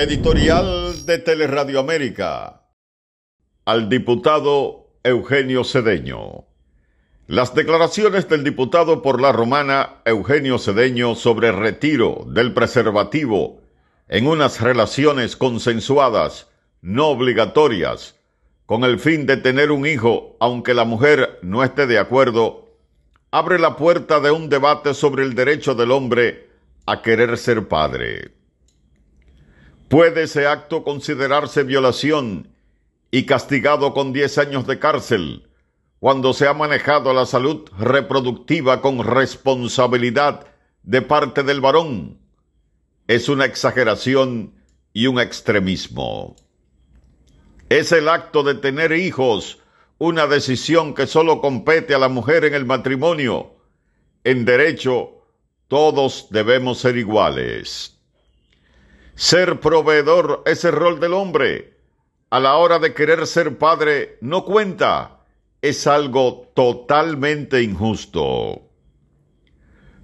Editorial de Teleradio América. Al diputado Eugenio Cedeño. Las declaraciones del diputado por la romana Eugenio Cedeño sobre retiro del preservativo en unas relaciones consensuadas, no obligatorias, con el fin de tener un hijo, aunque la mujer no esté de acuerdo, abre la puerta de un debate sobre el derecho del hombre a querer ser padre puede ese acto considerarse violación y castigado con 10 años de cárcel cuando se ha manejado la salud reproductiva con responsabilidad de parte del varón. Es una exageración y un extremismo. Es el acto de tener hijos, una decisión que solo compete a la mujer en el matrimonio. En derecho, todos debemos ser iguales. Ser proveedor es el rol del hombre. A la hora de querer ser padre, no cuenta. Es algo totalmente injusto.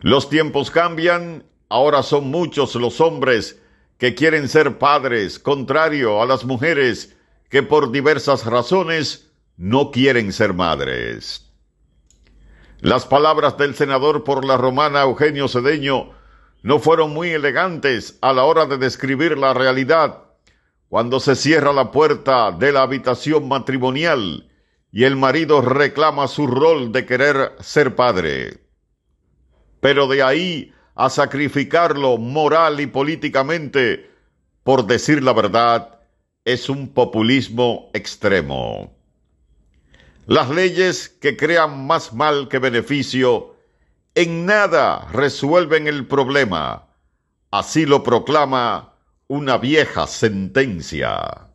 Los tiempos cambian, ahora son muchos los hombres que quieren ser padres, contrario a las mujeres que por diversas razones no quieren ser madres. Las palabras del senador por la romana Eugenio Cedeño no fueron muy elegantes a la hora de describir la realidad cuando se cierra la puerta de la habitación matrimonial y el marido reclama su rol de querer ser padre. Pero de ahí a sacrificarlo moral y políticamente, por decir la verdad, es un populismo extremo. Las leyes que crean más mal que beneficio en nada resuelven el problema. Así lo proclama una vieja sentencia.